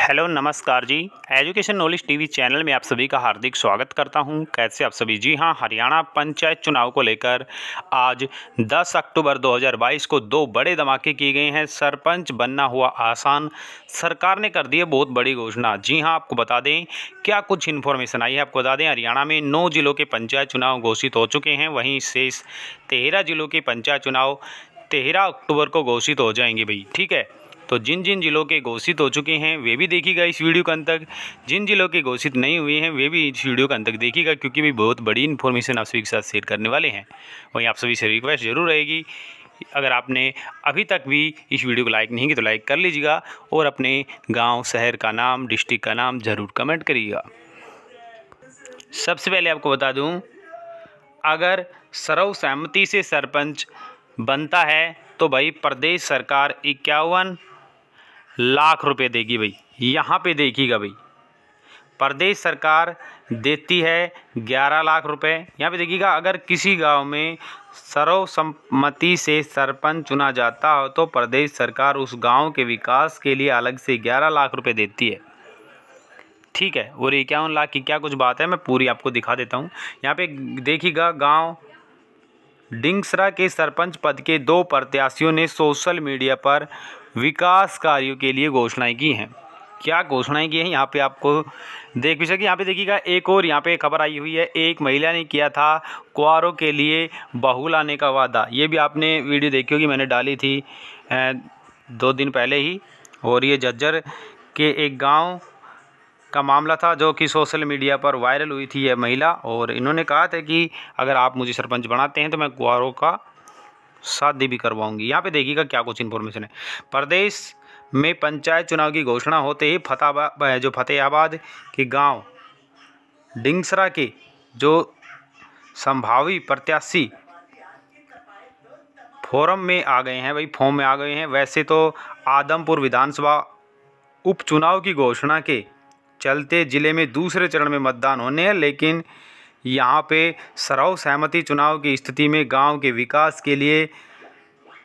hello नमस्कार जी education knowledge TV channel में आप सभी का हार्दिक स्वागत करता हूं कैसे आप सभी जी हां हरियाणा पंचायत चुनाव को लेकर आज 10 अक्टूबर 2022 को दो बड़े धमाके किए गए हैं सरपंच बनना हुआ आसान सरकार ने कर दी है बहुत बड़ी घोषणा जी हां आपको बता दें क्या कुछ इन्फॉर्मेशन आई है आपको बता दें हरियाणा में नौ जिलों के पंचायत चुनाव घोषित हो चुके हैं वहीं शेष तेरह जिलों के पंचायत चुनाव तेरह अक्टूबर को घोषित हो जाएंगे भाई ठीक है तो जिन जिन जिलों के घोषित हो चुके हैं वे भी देखिएगा इस वीडियो के अंत तक जिन जिलों के घोषित नहीं हुए हैं वे भी इस वीडियो के अंत तक देखिएगा क्योंकि भी बहुत बड़ी इन्फॉर्मेशन आप सभी के साथ शेयर करने वाले हैं वहीं आप सभी से रिक्वेस्ट जरूर रहेगी अगर आपने अभी तक भी इस वीडियो को लाइक नहीं किया तो लाइक कर लीजिएगा और अपने गाँव शहर का नाम डिस्ट्रिक्ट का नाम ज़रूर कमेंट करिएगा सबसे पहले आपको बता दूँ अगर सर्वसहमति से सरपंच बनता है तो भाई प्रदेश सरकार इक्यावन लाख रुपए देगी भाई यहाँ पे देखिएगा भाई प्रदेश सरकार देती है ग्यारह लाख रुपए यहाँ पे देखिएगा अगर किसी गांव में सर्वसम्मति से सरपंच चुना जाता हो तो प्रदेश सरकार उस गांव के विकास के लिए अलग से ग्यारह लाख रुपए देती है ठीक है और इक्यावन लाख की क्या कुछ बात है मैं पूरी आपको दिखा देता हूँ यहाँ पे देखिएगा गांव डिंगसरा के सरपंच पद के दो प्रत्याशियों ने सोशल मीडिया पर विकास कार्यों के लिए घोषणाएं की हैं क्या घोषणाएं की हैं यहाँ पे आपको देख भी सकते यहाँ पे देखिएगा एक और यहाँ पे खबर आई हुई है एक महिला ने किया था कुआरों के लिए बहू लाने का वादा ये भी आपने वीडियो देखी होगी मैंने डाली थी दो दिन पहले ही और ये जज्जर के एक गाँव का मामला था जो कि सोशल मीडिया पर वायरल हुई थी यह महिला और इन्होंने कहा था कि अगर आप मुझे सरपंच बनाते हैं तो मैं कुआरों का शादी भी करवाऊंगी यहाँ पे देखिएगा क्या कुछ इन्फॉर्मेशन है प्रदेश में पंचायत चुनाव की घोषणा होते ही फतेहबा जो फतेहाबाद के गांव डिंगसरा के जो संभावी प्रत्याशी फोरम में आ गए हैं भाई फॉर्म में आ गए हैं वैसे तो आदमपुर विधानसभा उपचुनाव की घोषणा के चलते ज़िले में दूसरे चरण में मतदान होने हैं लेकिन यहाँ पे सर्व सहमति चुनाव की स्थिति में गांव के विकास के लिए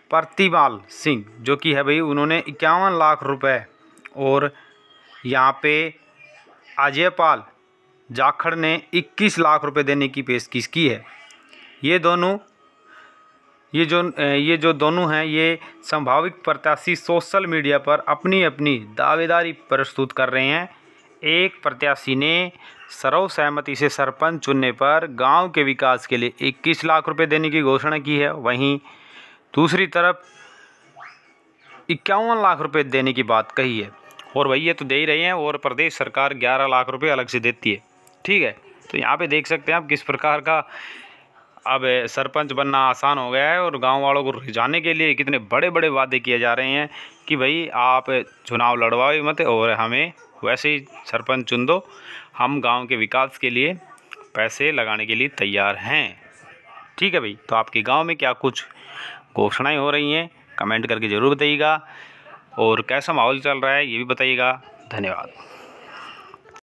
प्रतिबाल सिंह जो कि है भाई उन्होंने इक्यावन लाख रुपए और यहाँ पे अजयपाल जाखड़ ने 21 लाख रुपए देने की पेशकश की है ये दोनों ये जो ये जो दोनों हैं ये संभावित प्रत्याशी सोशल मीडिया पर अपनी अपनी दावेदारी प्रस्तुत कर रहे हैं एक प्रत्याशी ने सर्वसहमति से सरपंच चुनने पर गांव के विकास के लिए 21 लाख रुपए देने की घोषणा की है वहीं दूसरी तरफ इक्यावन लाख रुपए देने की बात कही है और वही ये तो दे ही रहे हैं और प्रदेश सरकार 11 लाख रुपए अलग से देती है ठीक है तो यहाँ पे देख सकते हैं आप किस प्रकार का अब सरपंच बनना आसान हो गया है और गांव वालों को रिझाने के लिए कितने बड़े बड़े वादे किए जा रहे हैं कि भाई आप चुनाव लड़वाओ मत और हमें वैसे ही सरपंच चुन दो हम गांव के विकास के लिए पैसे लगाने के लिए तैयार हैं ठीक है भाई तो आपके गांव में क्या कुछ घोषणाएँ हो रही हैं कमेंट करके ज़रूर बताइएगा और कैसा माहौल चल रहा है ये भी बताइएगा धन्यवाद